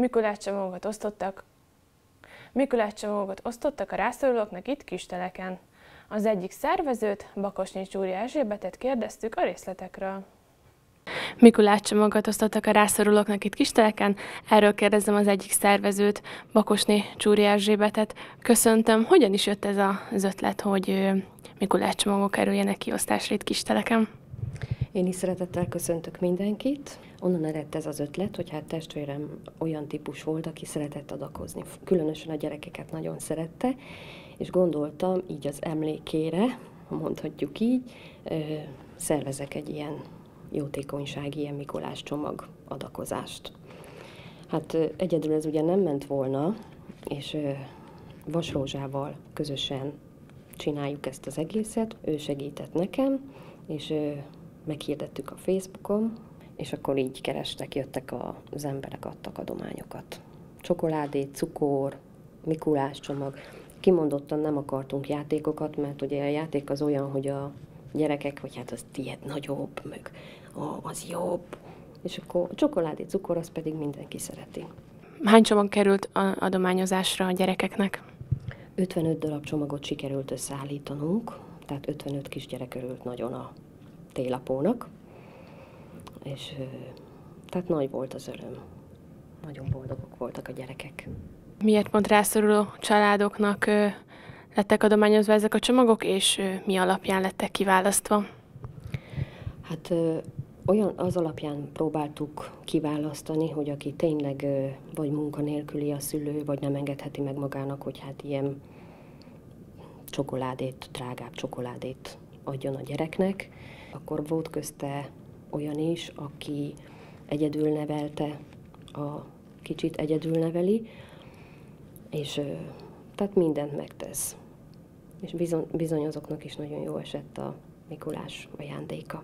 Mikulás csomagot osztottak, Mikulás csomagot osztottak a rászorulóknak itt kisteleken. Az egyik szervezőt, Bakosnyi Úri Erzsébetet kérdeztük a részletekről. Mikulás csomagot osztottak a rászorulóknak itt kisteleken, erről kérdezem az egyik szervezőt, Bakosnyi Csúri Erzsébetet. Köszöntöm, hogyan is jött ez az ötlet, hogy Mikulás csomagok kerüljenek kiosztásra itt kisteleken? Én is szeretettel köszöntök mindenkit onnan eredt ez az ötlet, hogy hát testvérem olyan típus volt, aki szeretett adakozni. Különösen a gyerekeket nagyon szerette, és gondoltam így az emlékére, mondhatjuk így, szervezek egy ilyen jótékonysági, ilyen Mikolás csomag adakozást. Hát egyedül ez ugye nem ment volna, és Vasrózsával közösen csináljuk ezt az egészet, ő segített nekem, és meghirdettük a Facebookon, és akkor így kerestek, jöttek az emberek, adtak adományokat. Csokoládé, cukor, Mikulás csomag. Kimondottan nem akartunk játékokat, mert ugye a játék az olyan, hogy a gyerekek, hogy hát az tiéd nagyobb, meg ó, az jobb, és akkor a csokoládé, cukor, az pedig mindenki szereti. Hány csomag került a adományozásra a gyerekeknek? 55 darab csomagot sikerült összeállítanunk, tehát 55 kisgyerek örült nagyon a télapónak és tehát nagy volt az öröm. Nagyon boldogok voltak a gyerekek. Miért pont rászoruló családoknak lettek adományozva ezek a csomagok, és mi alapján lettek kiválasztva? Hát olyan az alapján próbáltuk kiválasztani, hogy aki tényleg vagy munkanélküli a szülő, vagy nem engedheti meg magának, hogy hát ilyen csokoládét, drágább csokoládét adjon a gyereknek, akkor volt közte olyan is, aki egyedül nevelte, a kicsit egyedül neveli, és tehát mindent megtesz. És bizony, bizony azoknak is nagyon jó esett a Mikulás ajándéka.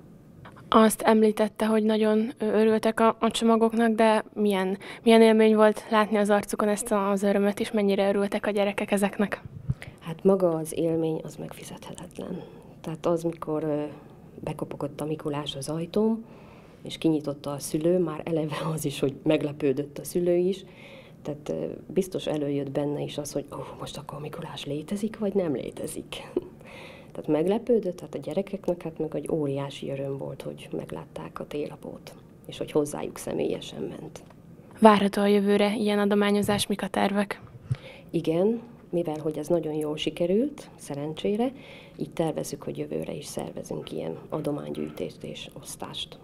Azt említette, hogy nagyon örültek a, a csomagoknak, de milyen, milyen élmény volt látni az arcukon ezt az örömet, és mennyire örültek a gyerekek ezeknek? Hát maga az élmény az megfizethetetlen. Tehát az, mikor bekopogott a Mikulás az ajtóm, és kinyitotta a szülő, már eleve az is, hogy meglepődött a szülő is, tehát biztos előjött benne is az, hogy ó, oh, most akkor Mikulás létezik, vagy nem létezik. tehát meglepődött, hát a gyerekeknek hát meg egy óriási öröm volt, hogy meglátták a télapót, és hogy hozzájuk személyesen ment. Várható a jövőre ilyen adományozás, mik a tervek? Igen, mivel hogy ez nagyon jól sikerült, szerencsére, így tervezzük, hogy jövőre is szervezünk ilyen adománygyűjtést és osztást.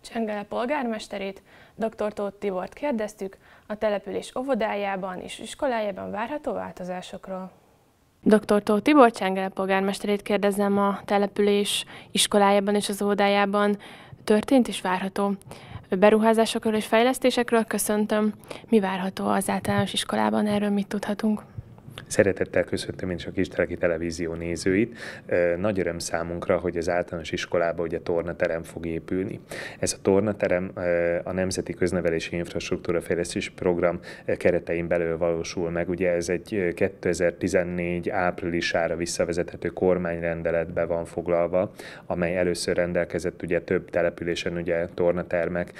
Csengel polgármesterét, dr. Tóth Tibort kérdeztük a település óvodájában és iskolájában várható változásokról. Dr. Tóth Tibor Csengel polgármesterét kérdezem a település iskolájában és az óvodájában történt és várható beruházásokról és fejlesztésekről köszöntöm. Mi várható az általános iskolában, erről mit tudhatunk? Szeretettel köszöntöm én is a Kisteleki Televízió nézőit. Nagy öröm számunkra, hogy az általános iskolába ugye tornaterem fog épülni. Ez a tornaterem a Nemzeti Köznevelési Infrastruktúra Fejlesztési Program keretein belül valósul meg. Ugye ez egy 2014 áprilisára visszavezethető kormányrendeletbe van foglalva, amely először rendelkezett ugye több településen ugye tornatermek,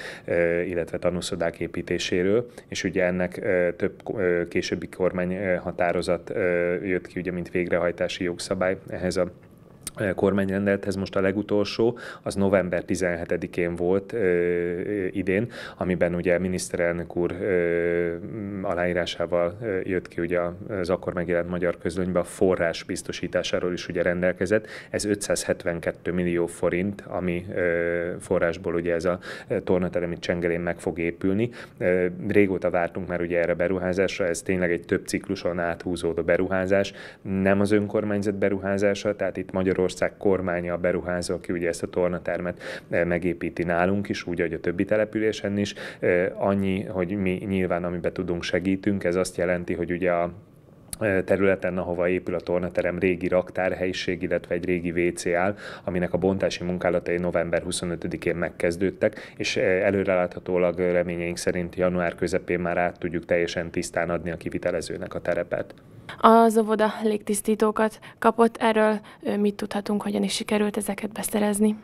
illetve tanúszodák építéséről, és ugye ennek több későbbi kormány határoz határozat jött ki, ugye, mint végrehajtási jogszabály ehhez a Eh, kormányrendelet, ez most a legutolsó, az november 17-én volt ö, eh, eh, idén, amiben ugye miniszterelnök úr ö, aláírásával jött ki ugye az akkor megjelent magyar közlönybe a forrás biztosításáról is ugye rendelkezett. Ez 572 millió forint, ami ö, forrásból ugye ez a itt csengelén meg fog épülni. Ö, régóta vártunk már ugye erre beruházásra, ez tényleg egy több cikluson áthúzódó beruházás, nem az önkormányzat beruházása, tehát itt Magyarország Németország kormánya beruházó, aki ugye ezt a tornatermet e, megépíti nálunk is, úgy, ahogy a többi településen is. E, annyi, hogy mi nyilván, amiben tudunk segítünk, ez azt jelenti, hogy ugye a e, területen, ahova épül a tornaterem régi raktárhelyiség, illetve egy régi WC áll, aminek a bontási munkálatai november 25-én megkezdődtek, és előreláthatólag reményeink szerint január közepén már át tudjuk teljesen tisztán adni a kivitelezőnek a terepet. Az óvoda légtisztítókat kapott, erről mit tudhatunk, hogyan is sikerült ezeket beszerezni?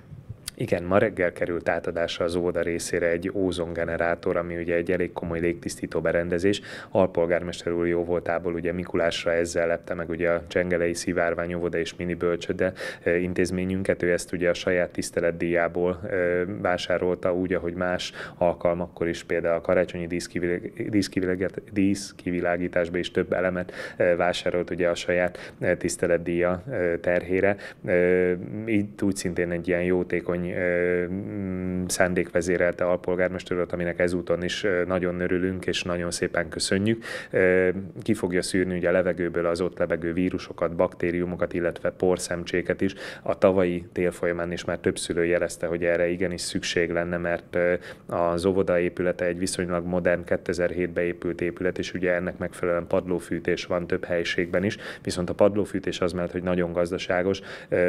Igen, ma reggel került átadásra az óda részére egy ózongenerátor, ami ugye egy elég komoly légtisztító berendezés. Alpolgármester úr jó voltából ugye Mikulásra ezzel lepte meg ugye a Csengelei Szivárvány óvoda és mini bölcsöde e, intézményünket. Ő ezt ugye a saját tiszteletdíjából e, vásárolta úgy, ahogy más alkalmakkor is például a karácsonyi díszkivilágításba is több elemet e, vásárolt ugye a saját tiszteletdíja terhére. Itt úgy szintén egy ilyen jótékony kormány mm, szándékvezérelte alpolgármesterület, aminek ezúton is nagyon örülünk, és nagyon szépen köszönjük. Ki fogja szűrni ugye a levegőből az ott levegő vírusokat, baktériumokat, illetve porszemcséket is. A tavalyi tél folyamán is már több szülő jelezte, hogy erre igenis szükség lenne, mert az óvoda épülete egy viszonylag modern 2007-ben épült épület, és ugye ennek megfelelően padlófűtés van több helyiségben is, viszont a padlófűtés az mellett, hogy nagyon gazdaságos,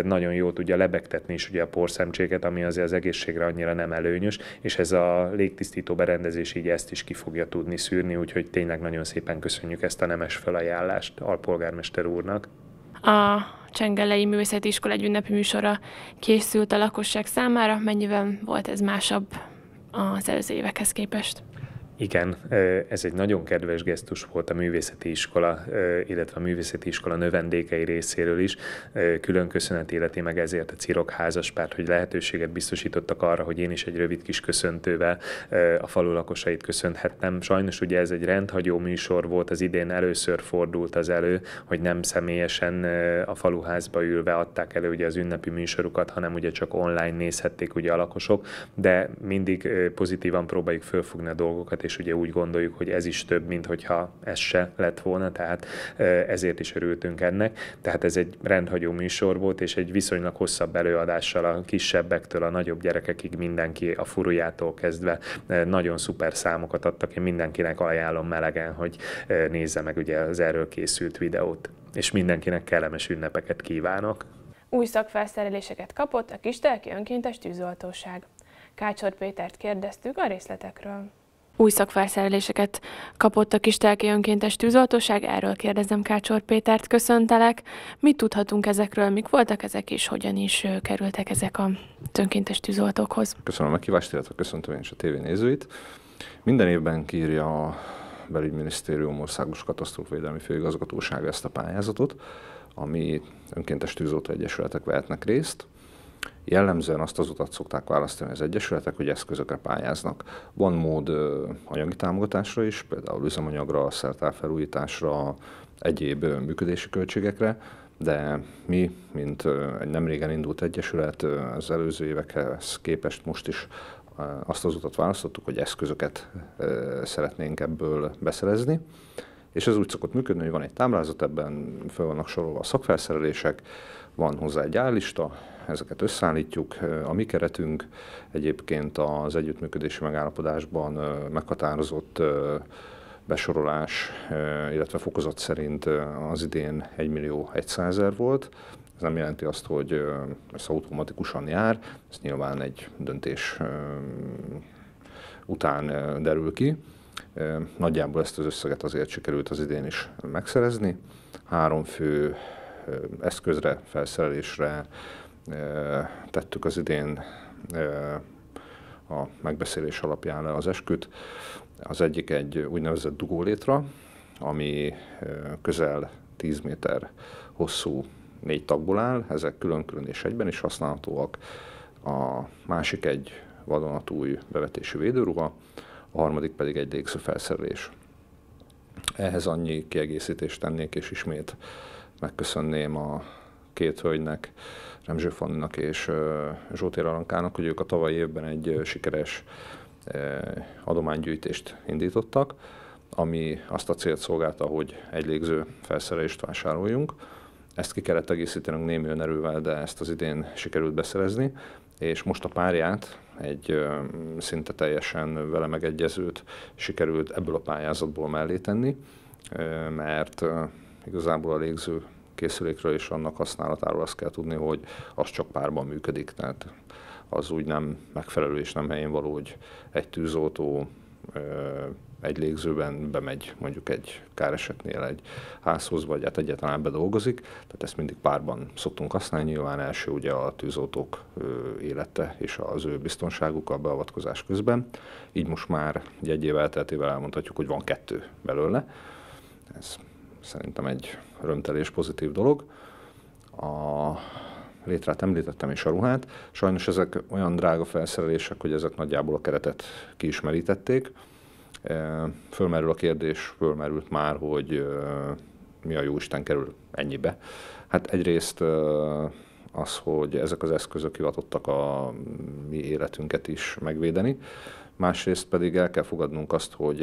nagyon jó tudja lebegtetni is ugye a porszemcséket, ami azért az egészségre annyira nem előnyös, és ez a légtisztító berendezés így ezt is ki fogja tudni szűrni, úgyhogy tényleg nagyon szépen köszönjük ezt a nemes felajánlást alpolgármester úrnak. A Csengelei Művészeti Iskola egy ünnepi műsora készült a lakosság számára, mennyiben volt ez másabb az előző évekhez képest? Igen, ez egy nagyon kedves gesztus volt a művészeti iskola, illetve a művészeti iskola növendékei részéről is. Külön köszönet életi meg ezért a Cirok házaspárt, hogy lehetőséget biztosítottak arra, hogy én is egy rövid kis köszöntővel a falu lakosait köszönhettem. Sajnos ugye ez egy rendhagyó műsor volt, az idén először fordult az elő, hogy nem személyesen a faluházba ülve adták elő ugye az ünnepi műsorukat, hanem ugye csak online nézhették ugye a lakosok, de mindig pozitívan próbáljuk fölfogni a dolgokat, és és ugye úgy gondoljuk, hogy ez is több, mint hogyha ez se lett volna, tehát ezért is örültünk ennek. Tehát ez egy rendhagyó műsor volt, és egy viszonylag hosszabb előadással a kisebbektől a nagyobb gyerekekig mindenki a furujától kezdve nagyon szuper számokat adtak. Én mindenkinek ajánlom melegen, hogy nézze meg ugye az erről készült videót. És mindenkinek kellemes ünnepeket kívánok! Új szakfelszereléseket kapott a Kistelki Önkéntes Tűzoltóság. Kácsor Pétert kérdeztük a részletekről új szakfelszereléseket kapott a kistelki önkéntes tűzoltóság, erről kérdezem Kácsor Pétert, köszöntelek. Mit tudhatunk ezekről, mik voltak ezek, és hogyan is kerültek ezek a önkéntes tűzoltókhoz? Köszönöm a kívást, illetve köszöntöm én is a tévénézőit. Minden évben kírja a belügyminisztérium országos katasztrófavédelmi Főigazgatóság ezt a pályázatot, ami önkéntes tűzoltó egyesületek vehetnek részt. Jellemzően azt az utat szokták választani az egyesületek, hogy eszközökre pályáznak. Van mód ö, anyagi támogatásra is, például üzemanyagra, szertárfelújításra, egyéb ö, működési költségekre, de mi, mint ö, egy nemrégen indult egyesület, az előző évekhez képest most is azt az utat választottuk, hogy eszközöket szeretnénk ebből beszerezni, és ez úgy szokott működni, hogy van egy táblázat, ebben fel vannak sorolva a szakfelszerelések, van hozzá egy állista, ezeket összeállítjuk. A mi keretünk egyébként az együttműködési megállapodásban meghatározott besorolás, illetve fokozat szerint az idén 1 millió 100 volt. Ez nem jelenti azt, hogy ez automatikusan jár, ez nyilván egy döntés után derül ki. Nagyjából ezt az összeget azért sikerült az idén is megszerezni. Három fő eszközre, felszerelésre tettük az idén a megbeszélés alapján az esküt. Az egyik egy úgynevezett dugólétra, ami közel 10 méter hosszú négy tagból áll, ezek külön-külön és egyben is használhatóak. A másik egy vadonatúj bevetési védőruha, a harmadik pedig egy felszerelés. Ehhez annyi kiegészítést tennék, és ismét megköszönném a két hölgynek, Remzső Fanninak és Zsóti Arankának, hogy ők a tavalyi évben egy sikeres adománygyűjtést indítottak, ami azt a célt szolgálta, hogy egy légző felszerelést vásároljunk. Ezt ki kellett egészítenünk némi önerővel, de ezt az idén sikerült beszerezni, és most a párját, egy szinte teljesen vele megegyezőt sikerült ebből a pályázatból mellé tenni, mert igazából a légző készülékről és annak használatáról azt kell tudni, hogy az csak párban működik, tehát az úgy nem megfelelő és nem helyén való, hogy egy tűzoltó egy légzőben bemegy mondjuk egy káresetnél egy házhoz, vagy hát egyáltalán bedolgozik, tehát ezt mindig párban szoktunk használni, nyilván első ugye a tűzoltók élete és az ő biztonságuk a beavatkozás közben, így most már egy év elteltével elmondhatjuk, hogy van kettő belőle, ez szerintem egy römtelés pozitív dolog. A létrát említettem és a ruhát. Sajnos ezek olyan drága felszerelések, hogy ezek nagyjából a keretet kiismerítették. E, fölmerül a kérdés, fölmerült már, hogy e, mi a jóisten kerül ennyibe. Hát egyrészt e, az, hogy ezek az eszközök hivatottak a mi életünket is megvédeni, másrészt pedig el kell fogadnunk azt, hogy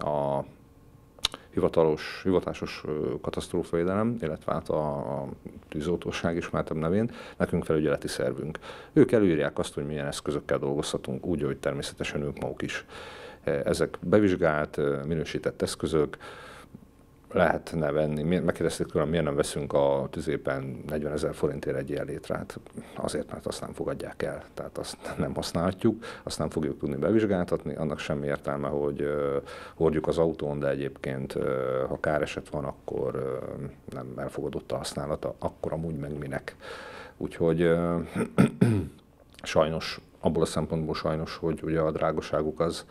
a hivatalos, hivatásos katasztrófavédelem, illetve hát a tűzoltóság ismertem nevén, nekünk felügyeleti szervünk. Ők előírják azt, hogy milyen eszközökkel dolgozhatunk, úgy, hogy természetesen ők maguk is. E, ezek bevizsgált, minősített eszközök, lehetne venni. Megkérdezték tőlem, miért nem veszünk a tüzében 40 ezer forintért egy ilyen létrát. Azért, mert azt nem fogadják el, tehát azt nem használhatjuk, azt nem fogjuk tudni bevizsgáltatni, annak semmi értelme, hogy hordjuk az autón, de egyébként ha káreset van, akkor nem elfogadott a használata, akkor amúgy meg minek. Úgyhogy sajnos, abból a szempontból sajnos, hogy ugye a drágoságuk az,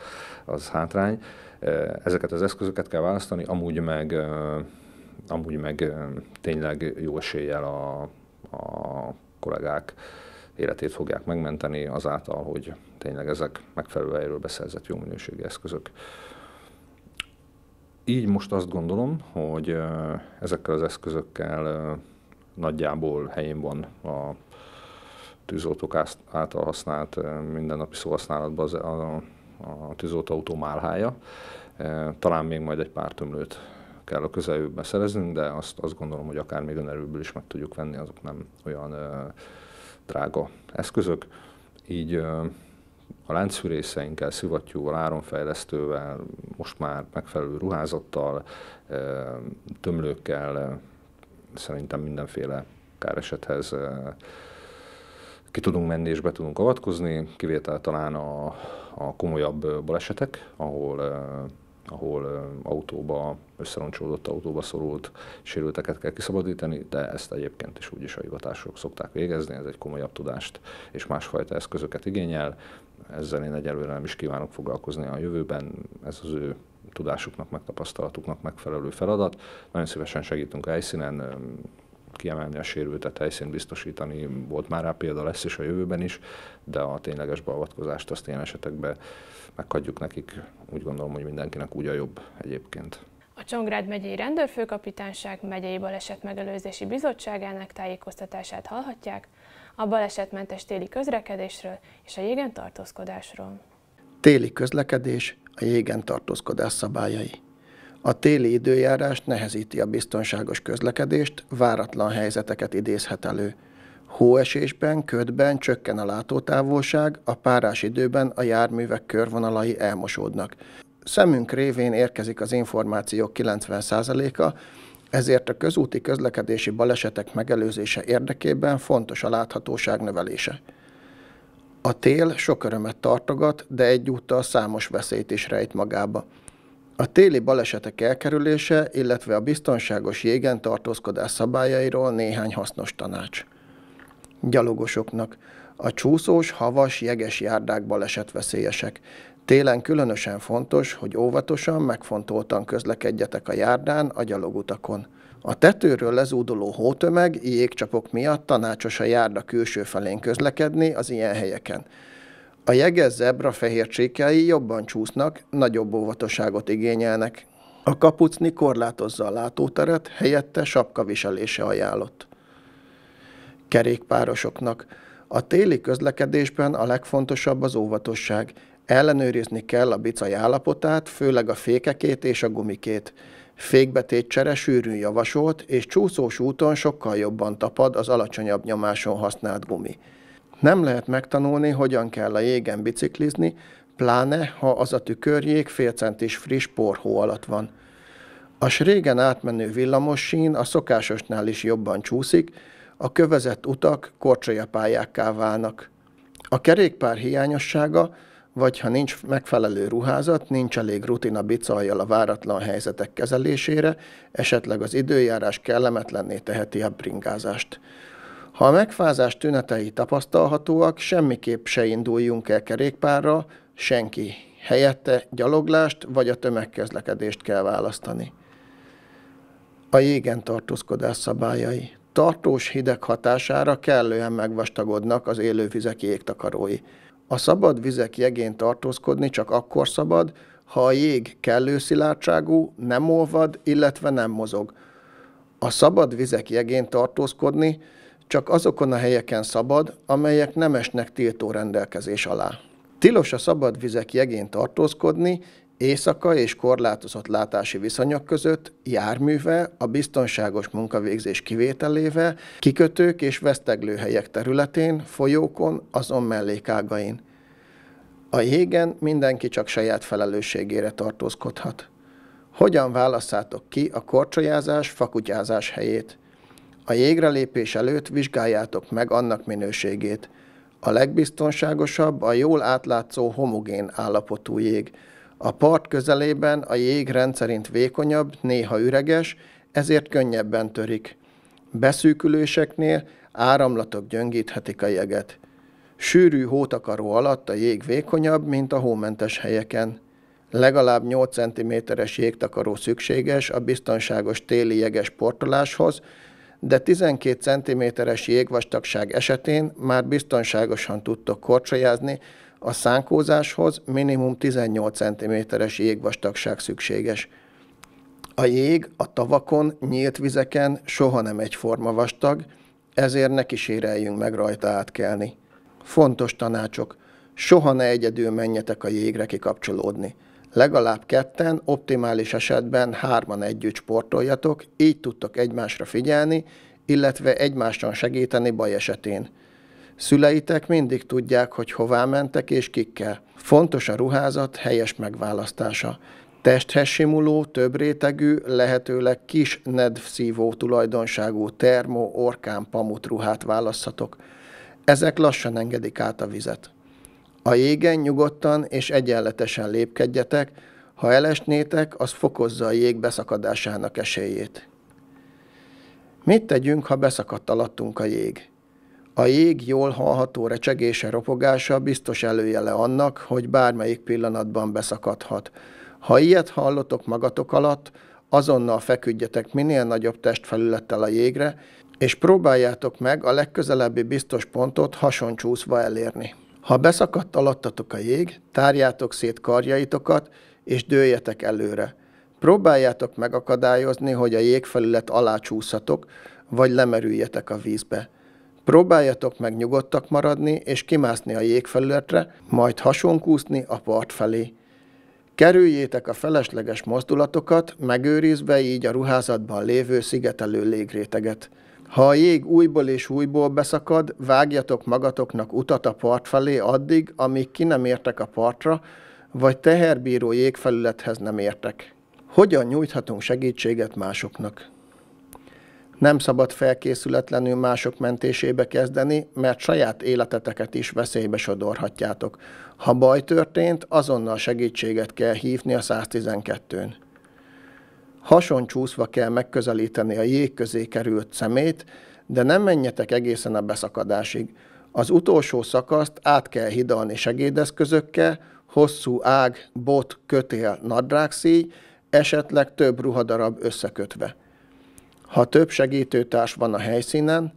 az hátrány ezeket az eszközöket kell választani, amúgy meg, amúgy meg tényleg jó eséllyel a, a kollégák életét fogják megmenteni azáltal, hogy tényleg ezek megfelelő helyről beszerzett jó minőségi eszközök. Így most azt gondolom, hogy ezekkel az eszközökkel nagyjából helyén van a tűzoltók által használt mindennapi szóhasználatban az, a, a tűzoltóautó málhája. E, talán még majd egy pár tömlőt kell a közeljövőben szereznünk, de azt, azt gondolom, hogy akár még önerőből is meg tudjuk venni, azok nem olyan ö, e, drága eszközök. Így ö, e, a láncfűrészeinkkel, szivattyúval, áronfejlesztővel, most már megfelelő ruházattal, ö, tömlőkkel, ö, szerintem mindenféle káresethez ö, ki tudunk menni és be tudunk avatkozni, kivétel talán a, a komolyabb balesetek, ahol ahol autóba, összeroncsolódott autóba szorult sérülteket kell kiszabadítani, de ezt egyébként is úgyis a hivatások szokták végezni, ez egy komolyabb tudást és másfajta eszközöket igényel. Ezzel én egyelőre nem is kívánok foglalkozni a jövőben, ez az ő tudásuknak, megtapasztalatuknak megfelelő feladat. Nagyon szívesen segítünk helyszínen, kiemelni a sérültet, helyszínt biztosítani, volt már rá példa, lesz is a jövőben is, de a tényleges beavatkozást azt ilyen esetekben meghagyjuk nekik. Úgy gondolom, hogy mindenkinek úgy a jobb egyébként. A Csongrád megyei rendőrfőkapitányság megyei baleset megelőzési bizottságának tájékoztatását hallhatják a balesetmentes téli közlekedésről és a jégen tartózkodásról. Téli közlekedés, a jégen tartózkodás szabályai. A téli időjárás nehezíti a biztonságos közlekedést, váratlan helyzeteket idézhet elő. Hóesésben, ködben csökken a látótávolság, a párás időben a járművek körvonalai elmosódnak. Szemünk révén érkezik az információk 90%-a, ezért a közúti közlekedési balesetek megelőzése érdekében fontos a láthatóság növelése. A tél sok örömet tartogat, de egyúttal számos veszélyt is rejt magába. A téli balesetek elkerülése, illetve a biztonságos jégen tartózkodás szabályairól néhány hasznos tanács. Gyalogosoknak. A csúszós, havas, jeges járdák balesetveszélyesek. Télen különösen fontos, hogy óvatosan, megfontoltan közlekedjetek a járdán, a gyalogutakon. A tetőről lezúduló hótömeg, jégcsapok miatt tanácsos a járda külső felén közlekedni az ilyen helyeken. A jeges zebra fehér csíkjai jobban csúsznak, nagyobb óvatosságot igényelnek. A kapucni korlátozza a látóteret, helyette sapkaviselése ajánlott. Kerékpárosoknak a téli közlekedésben a legfontosabb az óvatosság. Ellenőrizni kell a bicaj állapotát, főleg a fékekét és a gumikét. Fékbetét csere sűrűn javasolt, és csúszós úton sokkal jobban tapad az alacsonyabb nyomáson használt gumi. Nem lehet megtanulni, hogyan kell a jégen biciklizni, pláne, ha az a tükörjég fél centis friss porhó alatt van. A régen átmenő villamos sín a szokásosnál is jobban csúszik, a kövezett utak korcsolyapályákká válnak. A kerékpár hiányossága, vagy ha nincs megfelelő ruházat, nincs elég rutina bicajjal a váratlan helyzetek kezelésére, esetleg az időjárás kellemetlenné teheti a bringázást. Ha a megfázás tünetei tapasztalhatóak, semmiképp se induljunk el kerékpárra, senki. Helyette gyaloglást vagy a tömegközlekedést kell választani. A jégen tartózkodás szabályai. Tartós hideg hatására kellően megvastagodnak az élővizek jégtakarói. A szabad vizek jegén tartózkodni csak akkor szabad, ha a jég kellő szilárdságú, nem olvad, illetve nem mozog. A szabad vizek jegén tartózkodni csak azokon a helyeken szabad, amelyek nem esnek tiltó rendelkezés alá. Tilos a szabad vizek jegén tartózkodni, éjszaka és korlátozott látási viszonyok között járműve, a biztonságos munkavégzés kivételével, kikötők és veszteglőhelyek területén, folyókon, azon mellékágain. A jégen mindenki csak saját felelősségére tartózkodhat. Hogyan válaszátok ki a korcsolyázás, fakutyázás helyét? A jégre lépés előtt vizsgáljátok meg annak minőségét. A legbiztonságosabb a jól átlátszó homogén állapotú jég. A part közelében a jég rendszerint vékonyabb, néha üreges, ezért könnyebben törik. Beszűküléseknél áramlatok gyöngíthetik a jeget. Sűrű hótakaró alatt a jég vékonyabb, mint a hómentes helyeken. Legalább 8 cm-es jégtakaró szükséges a biztonságos téli jeges portoláshoz, de 12 cm-es jégvastagság esetén már biztonságosan tudtok korcsolyázni, a szánkózáshoz minimum 18 cm-es jégvastagság szükséges. A jég a tavakon, nyílt vizeken soha nem egyforma vastag, ezért ne kíséreljünk meg rajta átkelni. Fontos tanácsok. Soha ne egyedül menjetek a jégre kikapcsolódni legalább ketten, optimális esetben hárman együtt sportoljatok, így tudtok egymásra figyelni, illetve egymáson segíteni baj esetén. Szüleitek mindig tudják, hogy hová mentek és kikkel. Fontos a ruházat helyes megválasztása. Testhez simuló, több rétegű, lehetőleg kis nedvszívó tulajdonságú termo orkán pamut ruhát választhatok. Ezek lassan engedik át a vizet. A jégen nyugodtan és egyenletesen lépkedjetek, ha elesnétek, az fokozza a jég beszakadásának esélyét. Mit tegyünk, ha beszakadt alattunk a jég? A jég jól hallható recsegése, ropogása biztos előjele annak, hogy bármelyik pillanatban beszakadhat. Ha ilyet hallotok magatok alatt, azonnal feküdjetek minél nagyobb testfelülettel a jégre, és próbáljátok meg a legközelebbi biztos pontot hasoncsúszva elérni. Ha beszakadt alattatok a jég, tárjátok szét karjaitokat, és dőljetek előre. Próbáljátok megakadályozni, hogy a jégfelület alá csúszatok, vagy lemerüljetek a vízbe. Próbáljatok meg nyugodtak maradni, és kimászni a jégfelületre, majd hasonkúszni a part felé. Kerüljétek a felesleges mozdulatokat, megőrizve így a ruházatban lévő szigetelő légréteget. Ha a jég újból és újból beszakad, vágjatok magatoknak utat a part felé addig, amíg ki nem értek a partra, vagy teherbíró jégfelülethez nem értek. Hogyan nyújthatunk segítséget másoknak? Nem szabad felkészületlenül mások mentésébe kezdeni, mert saját életeteket is veszélybe sodorhatjátok. Ha baj történt, azonnal segítséget kell hívni a 112-n. Hasoncsúszva kell megközelíteni a jég közé került szemét, de nem menjetek egészen a beszakadásig. Az utolsó szakaszt át kell hidalni segédeszközökkel, hosszú ág, bot, kötél, nadrágszíj, esetleg több ruhadarab összekötve. Ha több segítőtárs van a helyszínen,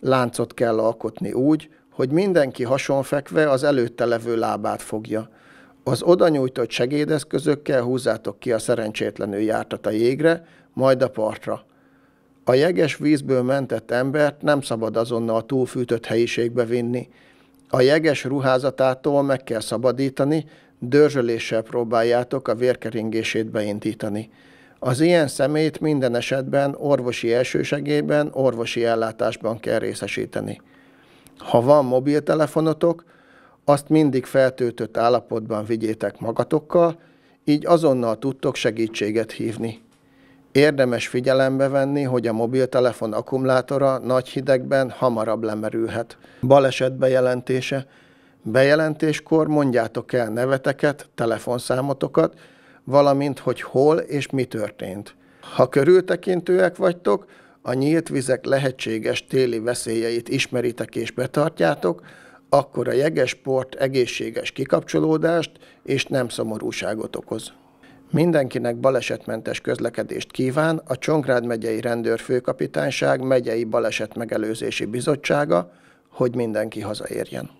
láncot kell alkotni úgy, hogy mindenki hasonfekve az előtte levő lábát fogja – az oda nyújtott segédeszközökkel húzzátok ki a szerencsétlenül jártat a jégre, majd a partra. A jeges vízből mentett embert nem szabad azonnal a túlfűtött helyiségbe vinni. A jeges ruházatától meg kell szabadítani, dörzsöléssel próbáljátok a vérkeringését beindítani. Az ilyen szemét minden esetben orvosi elsősegélyben, orvosi ellátásban kell részesíteni. Ha van mobiltelefonotok, azt mindig feltöltött állapotban vigyétek magatokkal, így azonnal tudtok segítséget hívni. Érdemes figyelembe venni, hogy a mobiltelefon akkumulátora nagy hidegben hamarabb lemerülhet. Baleset bejelentése. Bejelentéskor mondjátok el neveteket, telefonszámotokat, valamint, hogy hol és mi történt. Ha körültekintőek vagytok, a nyílt vizek lehetséges téli veszélyeit ismeritek és betartjátok, akkor a jegesport egészséges kikapcsolódást és nem szomorúságot okoz. Mindenkinek balesetmentes közlekedést kíván a Csongrád megyei rendőrfőkapitányság megyei balesetmegelőzési bizottsága, hogy mindenki hazaérjen.